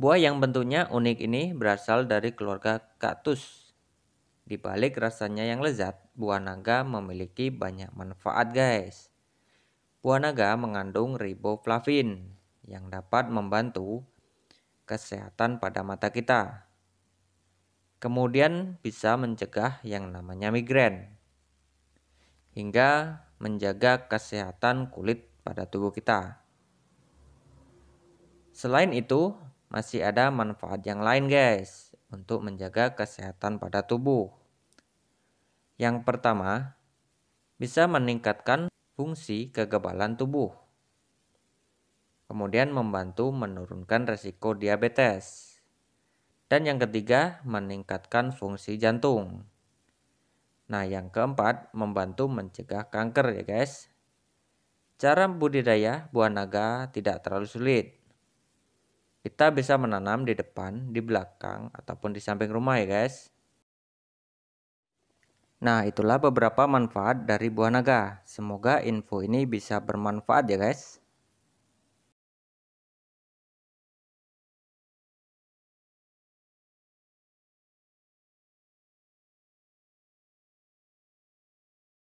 Buah yang bentuknya unik ini berasal dari keluarga kaktus. Di balik rasanya yang lezat, buah naga memiliki banyak manfaat guys. Buah naga mengandung riboflavin yang dapat membantu kesehatan pada mata kita. Kemudian bisa mencegah yang namanya migrain. Hingga menjaga kesehatan kulit pada tubuh kita. Selain itu, masih ada manfaat yang lain guys untuk menjaga kesehatan pada tubuh. Yang pertama, bisa meningkatkan fungsi kekebalan tubuh. Kemudian membantu menurunkan resiko diabetes. Dan yang ketiga, meningkatkan fungsi jantung. Nah, yang keempat, membantu mencegah kanker ya guys. Cara budidaya buah naga tidak terlalu sulit. Kita bisa menanam di depan, di belakang, ataupun di samping rumah ya guys. Nah, itulah beberapa manfaat dari buah naga. Semoga info ini bisa bermanfaat ya guys.